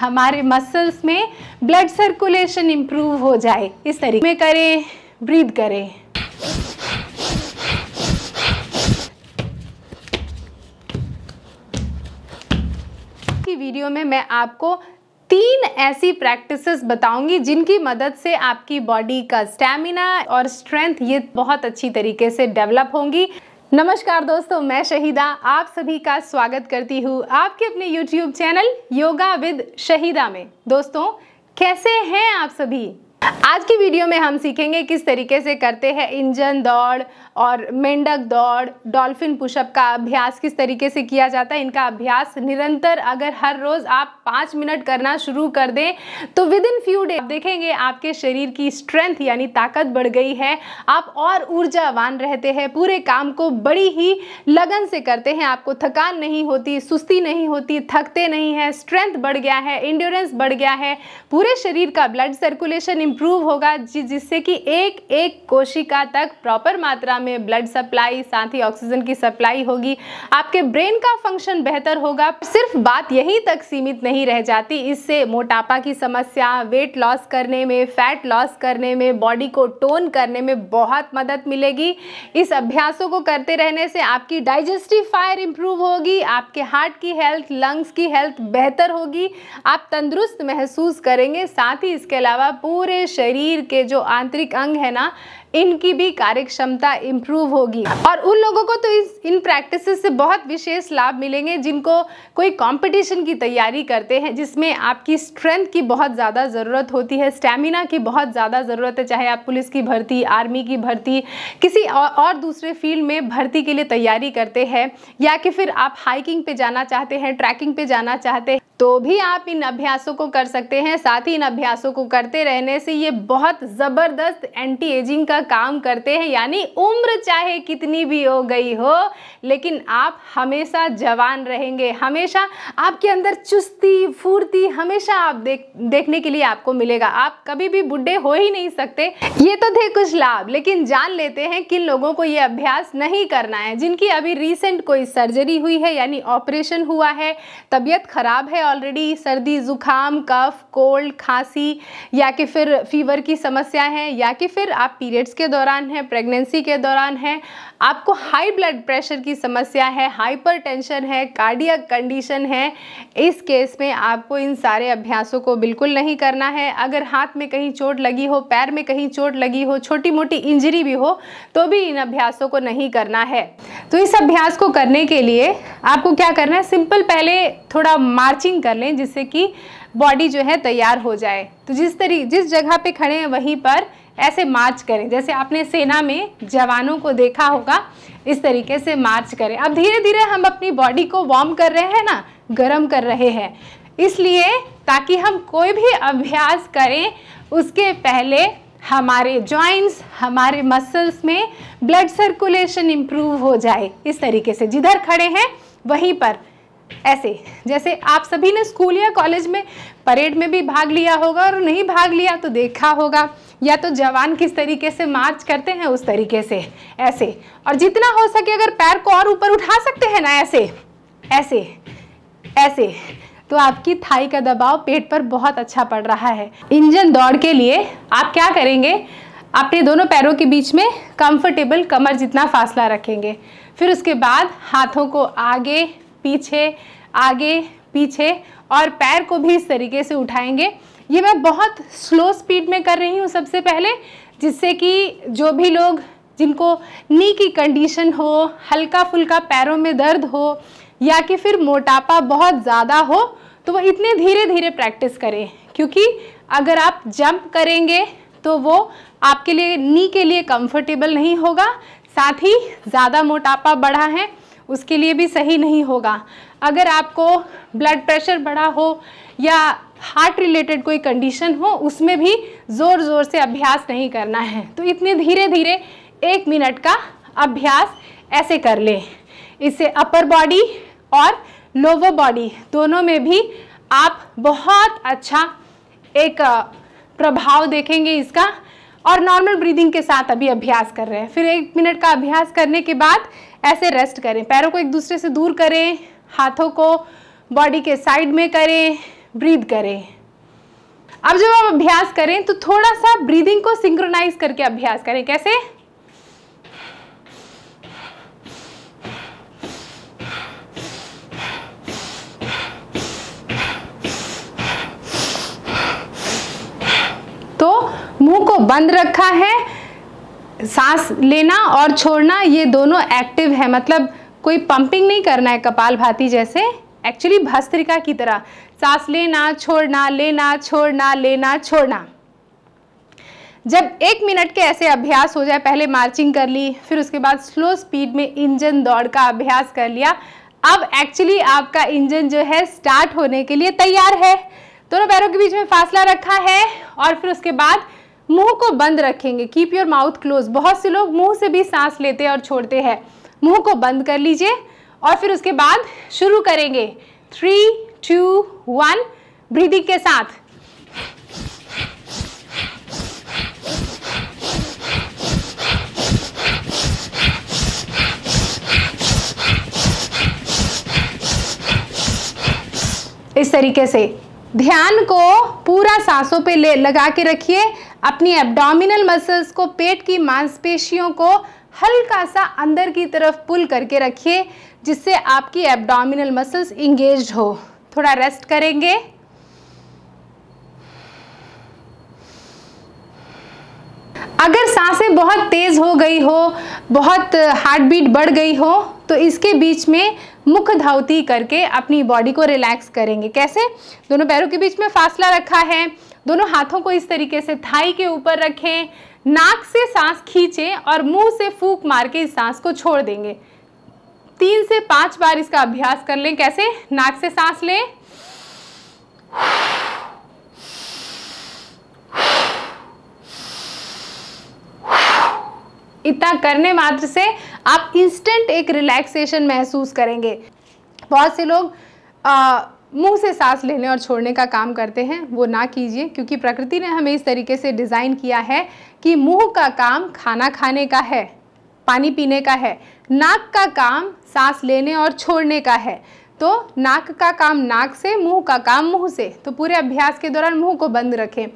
हमारे मसल्स में blood circulation improve हो जाए इस तरीके में करें ब्रीद करें की वीडियो में मैं आपको तीन ऐसी प्रैक्टिसेस बताऊंगी जिनकी मदद से आपकी बॉडी का स्टैमिना और स्ट्रेंथ ये बहुत अच्छी तरीके से डेवलप होंगी नमस्कार दोस्तों मैं शहीदा आप सभी का स्वागत करती हूँ आपके अपने YouTube channel yoga with Shahida में दोस्तों कैसे हैं आप सभी आज की वीडियो में हम सीखेंगे किस तरीके से करते हैं इंजन दौड़ और मेंढक दौड़ डॉल्फिन पुशअप का अभ्यास किस तरीके से किया जाता है इनका अभ्यास निरंतर अगर हर रोज़ आप पाँच मिनट करना शुरू कर दें तो विद इन फ्यू डे देखेंगे आपके शरीर की स्ट्रेंथ यानी ताकत बढ़ गई है आप और ऊर्जावान रहते हैं पूरे काम को बड़ी ही लगन से करते हैं आपको थकान नहीं होती सुस्ती नहीं होती थकते नहीं है स्ट्रेंथ बढ़ गया है इंड्योरेंस बढ़ गया है पूरे शरीर का ब्लड सर्कुलेशन इम्प्रूव होगा जि जिससे कि एक एक कोशिका तक प्रॉपर मात्रा में ब्लड सप्लाई साथ ही ऑक्सीजन की सप्लाई होगी आपके ब्रेन का फंक्शन बेहतर होगा सिर्फ बात यहीं तक सीमित नहीं रह जाती इससे मोटापा की समस्या वेट लॉस करने में फैट लॉस करने में बॉडी को टोन करने में बहुत मदद मिलेगी इस अभ्यासों को करते रहने से आपकी डाइजेस्टिव फायर इम्प्रूव होगी आपके हार्ट की हेल्थ लंग्स की हेल्थ बेहतर होगी आप तंदुरुस्त महसूस करेंगे साथ ही इसके अलावा पूरे शरीर के जो आंतरिक अंग है ना इनकी भी कार्य क्षमता इम्प्रूव होगी और उन लोगों को तो इस इन प्रैक्टिस से बहुत विशेष लाभ मिलेंगे जिनको कोई कॉम्पिटिशन की तैयारी करते हैं जिसमें आपकी स्ट्रेंथ की बहुत ज़्यादा ज़रूरत होती है स्टेमिना की बहुत ज़्यादा ज़रूरत है चाहे आप पुलिस की भर्ती आर्मी की भर्ती किसी और दूसरे फील्ड में भर्ती के लिए तैयारी करते हैं या कि फिर आप हाइकिंग पे जाना चाहते हैं ट्रैकिंग पे जाना चाहते हैं तो भी आप इन अभ्यासों को कर सकते हैं साथ ही इन अभ्यासों को करते रहने से ये बहुत ज़बरदस्त एंटी एजिंग का का काम करते हैं यानी उम्र चाहे कितनी भी हो गई हो लेकिन आप हमेशा जवान रहेंगे हमेशा आपके अंदर चुस्ती फुर्ती हमेशा आप देख देखने के लिए आपको मिलेगा आप कभी भी बुढ़े हो ही नहीं सकते ये तो थे कुछ लाभ लेकिन जान लेते हैं किन लोगों को ये अभ्यास नहीं करना है जिनकी अभी रिसेंट कोई सर्जरी हुई है यानी ऑपरेशन हुआ है तबीयत खराब है ऑलरेडी सर्दी ज़ुकाम कफ कोल्ड खांसी या कि फिर फीवर की समस्या है या कि फिर आप पीरियड डेट्स के दौरान है प्रेगनेंसी के दौरान है आपको हाई ब्लड प्रेशर की समस्या है हाइपरटेंशन है कार्डियक कंडीशन है इस केस में आपको इन सारे अभ्यासों को बिल्कुल नहीं करना है अगर हाथ में कहीं चोट लगी हो पैर में कहीं चोट लगी हो छोटी मोटी इंजरी भी हो तो भी इन अभ्यासों को नहीं करना है तो इस अभ्यास को करने के लिए आपको क्या करना है सिंपल पहले थोड़ा मार्चिंग कर लें जिससे कि बॉडी जो है तैयार हो जाए तो जिस तरी जिस जगह पे खड़े हैं वहीं पर ऐसे मार्च करें जैसे आपने सेना में जवानों को देखा हो होगा इस तरीके से मार्च करें अब धीरे धीरे हम अपनी बॉडी को वार्म कर रहे हैं ना गर्म कर रहे हैं इसलिए ताकि हम कोई भी अभ्यास करें उसके पहले हमारे जॉइंट्स हमारे मसल्स में ब्लड सर्कुलेशन इम्प्रूव हो जाए इस तरीके से जिधर खड़े हैं वहीं पर ऐसे जैसे आप सभी ने स्कूल या कॉलेज में परेड में भी भाग लिया होगा और नहीं भाग लिया तो देखा होगा या तो जवान किस तरीके से मार्च करते हैं उस तरीके से ऐसे और जितना हो सके अगर पैर को और ऊपर उठा सकते हैं ना ऐसे ऐसे ऐसे तो आपकी थाई का दबाव पेट पर बहुत अच्छा पड़ रहा है इंजन दौड़ के लिए आप क्या करेंगे अपने दोनों पैरों के बीच में कंफर्टेबल कमर जितना फासला रखेंगे फिर उसके बाद हाथों को आगे पीछे आगे पीछे और पैर को भी इस तरीके से उठाएंगे ये मैं बहुत स्लो स्पीड में कर रही हूँ सबसे पहले जिससे कि जो भी लोग जिनको नी की कंडीशन हो हल्का फुल्का पैरों में दर्द हो या कि फिर मोटापा बहुत ज़्यादा हो तो वो इतने धीरे धीरे प्रैक्टिस करें क्योंकि अगर आप जंप करेंगे तो वो आपके लिए नी के लिए कंफर्टेबल नहीं होगा साथ ही ज़्यादा मोटापा बढ़ा है उसके लिए भी सही नहीं होगा अगर आपको ब्लड प्रेशर बढ़ा हो या हार्ट रिलेटेड कोई कंडीशन हो उसमें भी ज़ोर ज़ोर से अभ्यास नहीं करना है तो इतने धीरे धीरे एक मिनट का अभ्यास ऐसे कर लें इससे अपर बॉडी और लोअर बॉडी दोनों में भी आप बहुत अच्छा एक प्रभाव देखेंगे इसका और नॉर्मल ब्रीदिंग के साथ अभी अभ्यास कर रहे हैं फिर एक मिनट का अभ्यास करने के बाद ऐसे रेस्ट करें पैरों को एक दूसरे से दूर करें हाथों को बॉडी के साइड में करें ब्रीद करें अब जब आप अभ्यास करें तो थोड़ा सा ब्रीदिंग को सिंक्रोनाइज करके अभ्यास करें कैसे मुंह को बंद रखा है सांस लेना और छोड़ना ये दोनों एक्टिव है मतलब कोई पंपिंग नहीं करना है कपाल भाती जैसे एक्चुअली भस्त्रिका की तरह सांस लेना छोड़ना लेना छोड़ना लेना छोड़ना जब एक मिनट के ऐसे अभ्यास हो जाए पहले मार्चिंग कर ली फिर उसके बाद स्लो स्पीड में इंजन दौड़ का अभ्यास कर लिया अब एक्चुअली आपका इंजन जो है स्टार्ट होने के लिए तैयार है दोनों पैरों के बीच में फासला रखा है और फिर उसके बाद मुंह को बंद रखेंगे कीप योर माउथ क्लोज बहुत से लोग मुंह से भी सांस लेते हैं और छोड़ते हैं मुंह को बंद कर लीजिए और फिर उसके बाद शुरू करेंगे थ्री टू वन ब्रीदिंग के साथ इस तरीके से ध्यान को पूरा सांसों पे ले लगा के रखिए अपनी एब्डोमिनल मसल्स को पेट की मांसपेशियों को हल्का सा अंदर की तरफ पुल करके रखिए जिससे आपकी एब्डोमिनल मसल्स इंगेज हो थोड़ा रेस्ट करेंगे अगर सांसें बहुत तेज़ हो गई हो बहुत हार्ट बीट बढ़ गई हो तो इसके बीच में मुख धावती करके अपनी बॉडी को रिलैक्स करेंगे कैसे दोनों पैरों के बीच में फासला रखा है दोनों हाथों को इस तरीके से थाई के ऊपर रखें नाक से सांस खींचें और मुंह से फूक मार के इस सांस को छोड़ देंगे तीन से पांच बार इसका अभ्यास कर लें कैसे नाक से सांस लें इतना करने मात्र से आप इंस्टेंट एक रिलैक्सेशन महसूस करेंगे बहुत से लोग आ, मुंह से सांस लेने और छोड़ने का काम करते हैं वो ना कीजिए क्योंकि प्रकृति ने हमें इस तरीके से डिज़ाइन किया है कि मुंह का काम खाना खाने का है पानी पीने का है नाक का काम सांस लेने और छोड़ने का है तो नाक का काम नाक से मुंह का काम मुंह से तो पूरे अभ्यास के दौरान मुंह को बंद रखें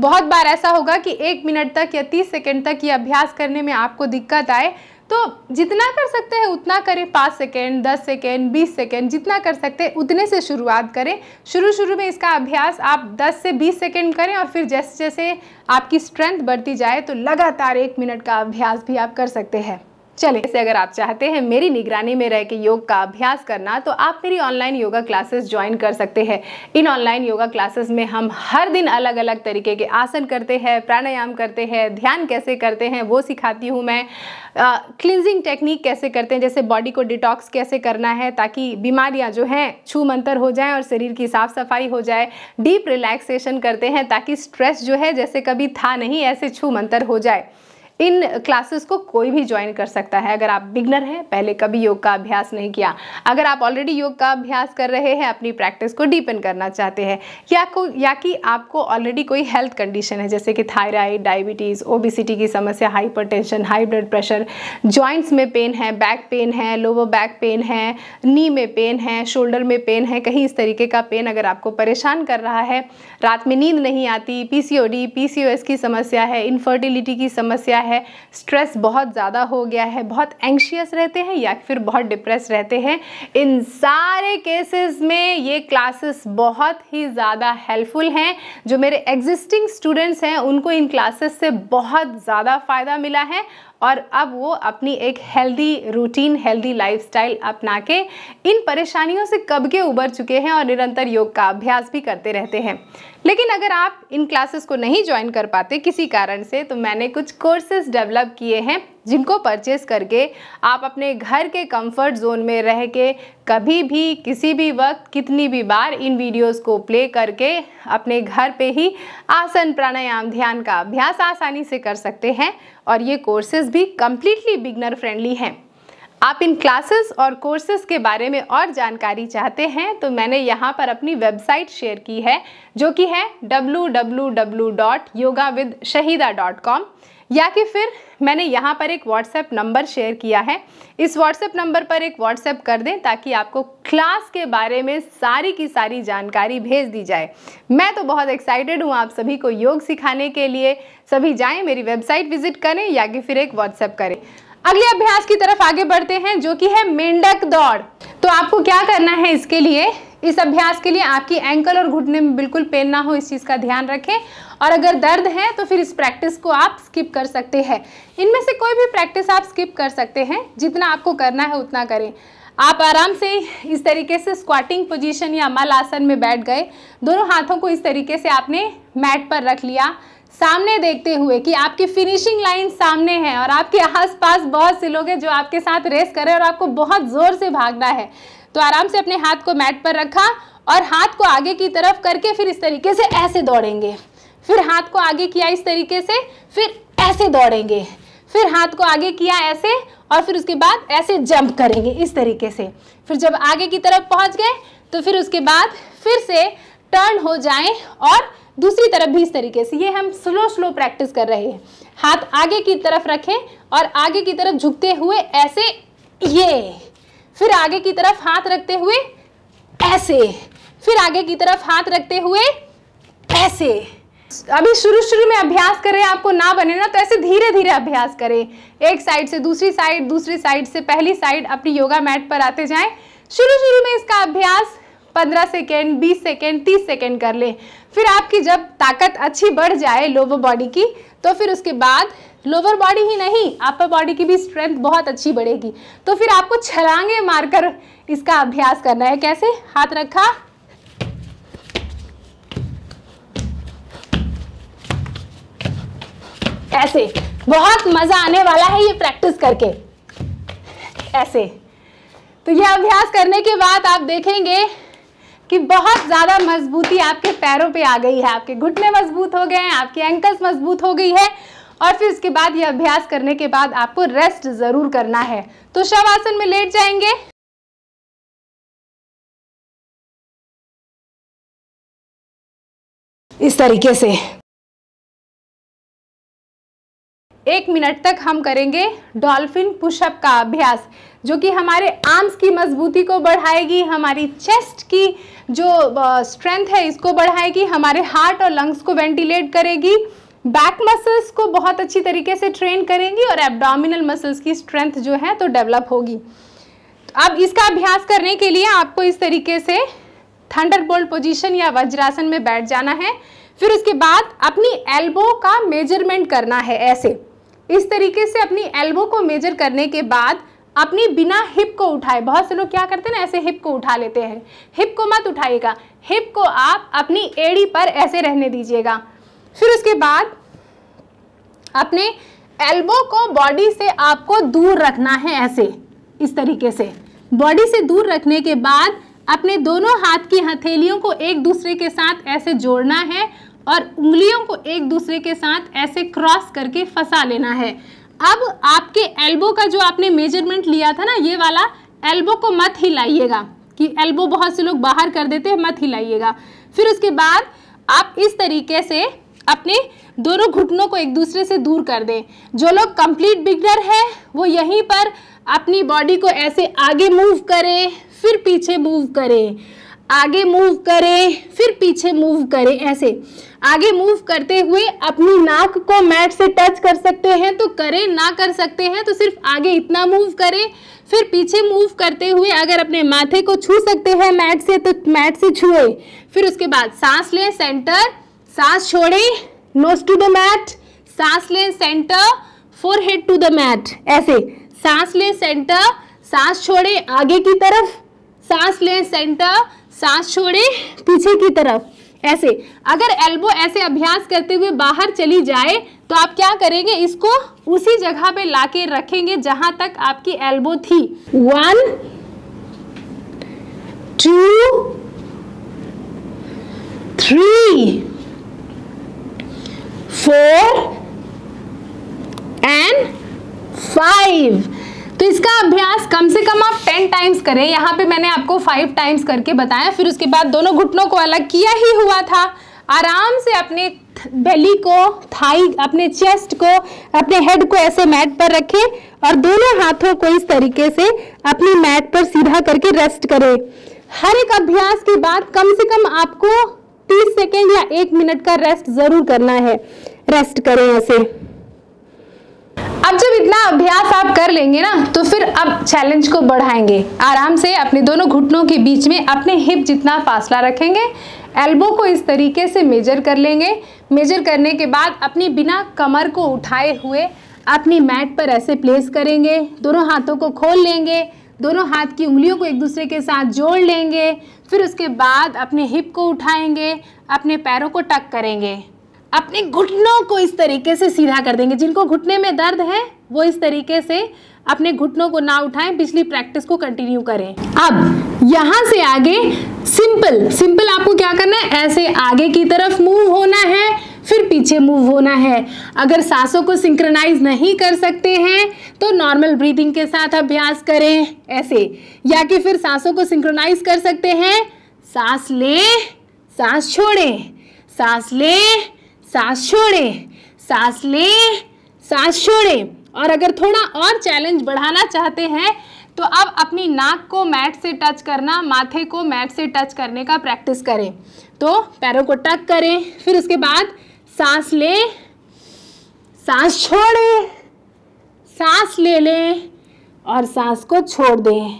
बहुत बार ऐसा होगा कि एक मिनट तक या तीस सेकेंड तक ये अभ्यास करने में आपको दिक्कत आए तो जितना कर सकते हैं उतना करें पाँच सेकेंड दस सेकेंड बीस सेकेंड जितना कर सकते हैं उतने से शुरुआत करें शुरू शुरू में इसका अभ्यास आप दस से बीस सेकेंड करें और फिर जैसे जैसे आपकी स्ट्रेंथ बढ़ती जाए तो लगातार एक मिनट का अभ्यास भी आप कर सकते हैं चले ऐसे अगर आप चाहते हैं मेरी निगरानी में रह के योग का अभ्यास करना तो आप मेरी ऑनलाइन योगा क्लासेस ज्वाइन कर सकते हैं इन ऑनलाइन योगा क्लासेस में हम हर दिन अलग अलग तरीके के आसन करते हैं प्राणायाम करते हैं ध्यान कैसे करते हैं वो सिखाती हूँ मैं क्लिनजिंग टेक्निक कैसे करते हैं जैसे बॉडी को डिटॉक्स कैसे करना है ताकि बीमारियाँ जो हैं छू मंतर हो जाएँ और शरीर की साफ़ सफाई हो जाए डीप रिलैक्सेशन करते हैं ताकि स्ट्रेस जो है जैसे कभी था नहीं ऐसे छू मंतर हो जाए इन क्लासेस को कोई भी ज्वाइन कर सकता है अगर आप बिगनर हैं पहले कभी योग का अभ्यास नहीं किया अगर आप ऑलरेडी योग का अभ्यास कर रहे हैं अपनी प्रैक्टिस को डीपन करना चाहते हैं या को या कि आपको ऑलरेडी कोई हेल्थ कंडीशन है जैसे कि थायराइड डायबिटीज़ ओबिसिटी की समस्या hyper high blood pressure joints में पेन है बैक पेन है लोअर बैक पेन है नी में पेन है शोल्डर में पेन है कहीं इस तरीके का पेन अगर आपको परेशान कर रहा है रात में नींद नहीं आती पी सी की समस्या है इनफर्टिलिटी की समस्या है है स्ट्रेस बहुत ज़्यादा हो गया है बहुत एंक्शियस रहते हैं या फिर बहुत डिप्रेस रहते हैं इन सारे केसेस में ये क्लासेस बहुत ही ज़्यादा हेल्पफुल हैं जो मेरे एग्जिस्टिंग स्टूडेंट्स हैं उनको इन क्लासेस से बहुत ज़्यादा फ़ायदा मिला है और अब वो अपनी एक हेल्दी रूटीन हेल्दी लाइफस्टाइल अपना के इन परेशानियों से कब के उबर चुके हैं और निरंतर योग का अभ्यास भी करते रहते हैं लेकिन अगर आप इन क्लासेस को नहीं ज्वाइन कर पाते किसी कारण से तो मैंने कुछ कोर्सेज डेवलप किए हैं जिनको परचेस करके आप अपने घर के कंफर्ट जोन में रह के कभी भी किसी भी वक्त कितनी भी बार इन वीडियोस को प्ले करके अपने घर पे ही आसन प्राणायाम ध्यान का अभ्यास आसानी से कर सकते हैं और ये कोर्सेज भी कम्प्लीटली बिगनर फ्रेंडली हैं आप इन क्लासेस और कोर्सेज के बारे में और जानकारी चाहते हैं तो मैंने यहाँ पर अपनी वेबसाइट शेयर की है जो कि है www.yogavidshahida.com या कि फिर मैंने यहाँ पर एक व्हाट्सएप नंबर शेयर किया है इस व्हाट्सएप नंबर पर एक व्हाट्सएप कर दें ताकि आपको क्लास के बारे में सारी की सारी जानकारी भेज दी जाए मैं तो बहुत एक्साइटेड हूँ आप सभी को योग सिखाने के लिए सभी जाएं मेरी वेबसाइट विजिट करें या कि फिर एक व्हाट्सएप करें अगले अभ्यास की तरफ आगे बढ़ते हैं जो कि है मेंढक दौड़ तो आपको क्या करना है इसके लिए इस अभ्यास के लिए आपकी एंकल और घुटने में बिल्कुल पेन ना हो इस चीज़ का ध्यान रखें और अगर दर्द है तो फिर इस प्रैक्टिस को आप स्किप कर सकते हैं इनमें से कोई भी प्रैक्टिस आप स्किप कर सकते हैं जितना आपको करना है उतना करें आप आराम से इस तरीके से स्क्वाटिंग पोजीशन या मल आसन में बैठ गए दोनों हाथों को इस तरीके से आपने मैट पर रख लिया सामने देखते हुए कि आपकी फिनिशिंग लाइन सामने है और आपके आसपास बहुत से लोग हैं जो आपके साथ रेस कर रहे हैं और आपको बहुत ज़ोर से भागना है तो आराम से अपने हाथ को मैट पर रखा और हाथ को आगे की तरफ करके फिर इस तरीके से ऐसे दौड़ेंगे फिर हाथ को आगे किया इस तरीके से फिर ऐसे दौड़ेंगे फिर हाथ को आगे किया ऐसे और फिर उसके बाद ऐसे जंप करेंगे इस तरीके से फिर जब आगे की तरफ पहुंच गए तो फिर उसके बाद फिर से टर्न हो जाएं और दूसरी तरफ भी इस तरीके से ये हम स्लो स्लो प्रैक्टिस कर रहे हैं हाथ आगे की तरफ रखें और आगे की तरफ झुकते हुए ऐसे ये फिर आगे की तरफ हाथ रखते हुए ऐसे फिर आगे की तरफ हाथ रखते हुए ऐसे अभी शुरू शुरू में अभ्यास करें आपको ना बने ना तो ऐसे धीरे धीरे अभ्यास करें एक साइड से दूसरी साइड दूसरी साइड से पहली साइड अपनी योगा मैट पर आते जाएं शुरू शुरू में इसका अभ्यास पंद्रह सेकेंड बीस सेकेंड तीस सेकेंड कर लें फिर आपकी जब ताकत अच्छी बढ़ जाए लोअर बॉडी की तो फिर उसके बाद लोअर बॉडी ही नहीं अपर बॉडी की भी स्ट्रेंथ बहुत अच्छी बढ़ेगी तो फिर आपको छलांगे मारकर इसका अभ्यास करना है कैसे हाथ रखा ऐसे बहुत मजा आने वाला है ये प्रैक्टिस करके ऐसे तो ये अभ्यास करने के बाद आप देखेंगे कि बहुत ज़्यादा मजबूती आपके पैरों पे आ गई है आपके घुटने मजबूत हो गए हैं आपकी एंकल्स मजबूत हो गई है और फिर उसके बाद ये अभ्यास करने के बाद आपको रेस्ट ज़रूर करना है तो शवासन में लेट जाएंगे इस तरीके से एक मिनट तक हम करेंगे डॉल्फिन पुशअप का अभ्यास जो कि हमारे आर्म्स की मजबूती को बढ़ाएगी हमारी चेस्ट की जो स्ट्रेंथ है इसको बढ़ाएगी हमारे हार्ट और लंग्स को वेंटिलेट करेगी बैक मसल्स को बहुत अच्छी तरीके से ट्रेन करेंगी और एब्डोमिनल मसल्स की स्ट्रेंथ जो है तो डेवलप होगी अब इसका अभ्यास करने के लिए आपको इस तरीके से थंडर बोल्ट पोजिशन या वज्रासन में बैठ जाना है फिर उसके बाद अपनी एल्बो का मेजरमेंट करना है ऐसे इस तरीके से अपनी एल्बो को मेजर करने के बाद अपनी बिना हिप को उठाए बहुत से लोग क्या करते हैं ना ऐसे हिप को उठा लेते हैं हिप को मत उठाइएगा हिप को आप अपनी एड़ी पर ऐसे रहने दीजिएगा फिर उसके बाद अपने एल्बो को बॉडी से आपको दूर रखना है ऐसे इस तरीके से बॉडी से दूर रखने के बाद अपने दोनों हाथ की हथेलियों को एक दूसरे के साथ ऐसे जोड़ना है और उंगलियों को एक दूसरे के साथ ऐसे क्रॉस करके फंसा लेना है अब आपके एल्बो का जो आपने मेजरमेंट लिया था ना ये वाला एल्बो को मत हिलाइएगा कि एल्बो बहुत से लोग बाहर कर देते हैं मत हिलाइएगा फिर उसके बाद आप इस तरीके से अपने दोनों घुटनों को एक दूसरे से दूर कर दें जो लोग कंप्लीट बिगनर है वो यहीं पर अपनी बॉडी को ऐसे आगे मूव करें फिर पीछे मूव करें आगे मूव करें फिर पीछे मूव करें ऐसे आगे मूव करते हुए अपनी नाक को मैट से टच कर सकते हैं तो करें ना कर सकते हैं तो सिर्फ आगे इतना मूव करें फिर पीछे मूव करते हुए अगर अपने माथे को छू सकते हैं मैट से तो मैट से छुए फिर उसके बाद सांस लें सेंटर सांस छोड़ें नोज टू द मैट सांस लें center forehead to the mat ऐसे सांस लें सेंटर सांस छोड़ें आगे की तरफ सांस लें सेंटर सांस छोड़े पीछे की तरफ ऐसे अगर एल्बो ऐसे अभ्यास करते हुए बाहर चली जाए तो आप क्या करेंगे इसको उसी जगह पे लाके रखेंगे जहां तक आपकी एल्बो थी one two three four and five तो इसका अभ्यास कम से कम आप टेन टाइम्स करें यहाँ पे मैंने आपको फाइव टाइम्स करके बताया फिर उसके बाद दोनों घुटनों को अलग किया ही हुआ था आराम से अपने बेली को थाई अपने चेस्ट को अपने हेड को ऐसे मैट पर रखें और दोनों हाथों को इस तरीके से अपनी मैट पर सीधा करके रेस्ट करें हर एक अभ्यास के बाद कम से कम आपको 30 सेकेंड या एक मिनट का रेस्ट जरूर करना है रेस्ट करें ऐसे अब जब इतना अभ्यास आप कर लेंगे ना तो फिर अब चैलेंज को बढ़ाएंगे आराम से अपने दोनों घुटनों के बीच में अपने हिप जितना फासला रखेंगे एल्बो को इस तरीके से मेजर कर लेंगे मेजर करने के बाद अपनी बिना कमर को उठाए हुए अपनी मैट पर ऐसे प्लेस करेंगे दोनों हाथों को खोल लेंगे दोनों हाथ की उंगलियों को एक दूसरे के साथ जोड़ लेंगे फिर उसके बाद अपने हिप को उठाएंगे अपने पैरों को टक करेंगे अपने घुटनों को इस तरीके से सीधा कर देंगे जिनको घुटने में दर्द है वो इस तरीके से अपने घुटनों को ना उठाएं पिछली प्रैक्टिस को कंटिन्यू करें अब यहां से आगे सिंपल सिंपल आपको क्या करना है ऐसे आगे की तरफ मूव होना है फिर पीछे मूव होना है अगर सांसों को सिंक्रनाइज नहीं कर सकते हैं तो नॉर्मल ब्रीदिंग के साथ अभ्यास करें ऐसे या कि फिर सांसों को सिंक्रोनाइज कर सकते हैं सांस लें सांस छोड़ें सांस लें सांस छोड़े सांस लें सांस छोड़े और अगर थोड़ा और चैलेंज बढ़ाना चाहते हैं तो अब अपनी नाक को मैट से टच करना माथे को मैट से टच करने का प्रैक्टिस करें तो पैरों को टक करें फिर उसके बाद सांस लें सांस छोड़ें सांस ले लें और सांस को छोड़ दें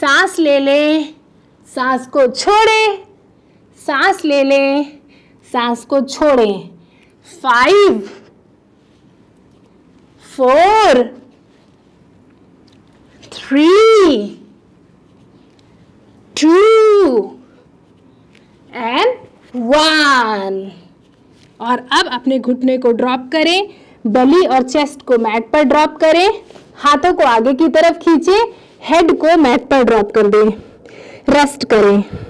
सांस ले लें सांस को छोड़े सांस ले लें सांस को छोड़ें five four three two and one और अब अपने घुटने को ड्रॉप करें बली और चेस्ट को मैट पर ड्रॉप करें हाथों को आगे की तरफ खींचे हेड को मैट पर ड्रॉप कर दें रेस्ट करें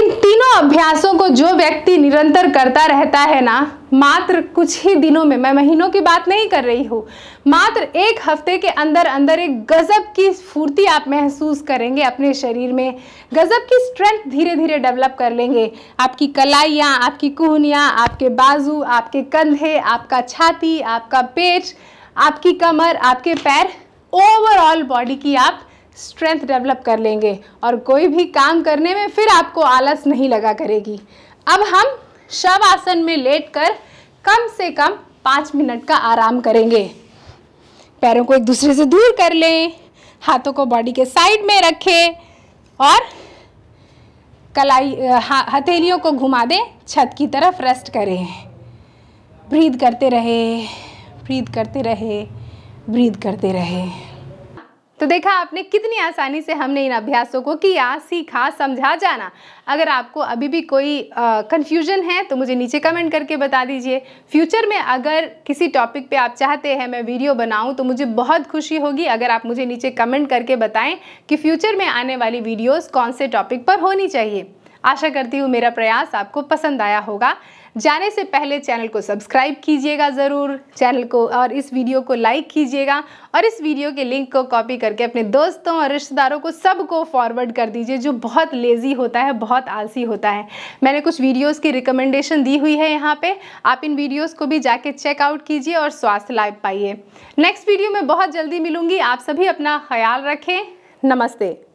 इन तीनों अभ्यासों को जो व्यक्ति निरंतर करता रहता है ना मात्र कुछ ही दिनों में मैं महीनों की बात नहीं कर रही हूँ मात्र एक हफ्ते के अंदर अंदर एक गज़ब की स्फूर्ति आप महसूस करेंगे अपने शरीर में गज़ब की स्ट्रेंथ धीरे धीरे डेवलप कर लेंगे आपकी कलाइयाँ आपकी कुहनियाँ आपके बाजू आपके कंधे आपका छाती आपका पेट आपकी कमर आपके पैर ओवरऑल बॉडी की आप स्ट्रेंथ डेवलप कर लेंगे और कोई भी काम करने में फिर आपको आलस नहीं लगा करेगी अब हम शव आसन में लेट कर कम से कम पाँच मिनट का आराम करेंगे पैरों को एक दूसरे से दूर कर लें हाथों को बॉडी के साइड में रखें और कलाई हा, हथेलियों को घुमा दें छत की तरफ रेस्ट करें ब्रीद करते रहे ब्रीद करते रहे ब्रीद करते रहे तो देखा आपने कितनी आसानी से हमने इन अभ्यासों को किया सीखा समझा जाना अगर आपको अभी भी कोई कन्फ्यूजन है तो मुझे नीचे कमेंट करके बता दीजिए फ्यूचर में अगर किसी टॉपिक पे आप चाहते हैं मैं वीडियो बनाऊं तो मुझे बहुत खुशी होगी अगर आप मुझे नीचे कमेंट करके बताएं कि फ्यूचर में आने वाली वीडियोज़ कौन से टॉपिक पर होनी चाहिए आशा करती हूँ मेरा प्रयास आपको पसंद आया होगा जाने से पहले चैनल को सब्सक्राइब कीजिएगा ज़रूर चैनल को और इस वीडियो को लाइक कीजिएगा और इस वीडियो के लिंक को कॉपी करके अपने दोस्तों और रिश्तेदारों को सबको फॉरवर्ड कर दीजिए जो बहुत लेज़ी होता है बहुत आलसी होता है मैंने कुछ वीडियोज़ की रिकमेंडेशन दी हुई है यहाँ पर आप इन वीडियोज़ को भी जाके चेकआउट कीजिए और स्वास्थ्य लाभ पाइए नेक्स्ट वीडियो में बहुत जल्दी मिलूंगी आप सभी अपना ख्याल रखें नमस्ते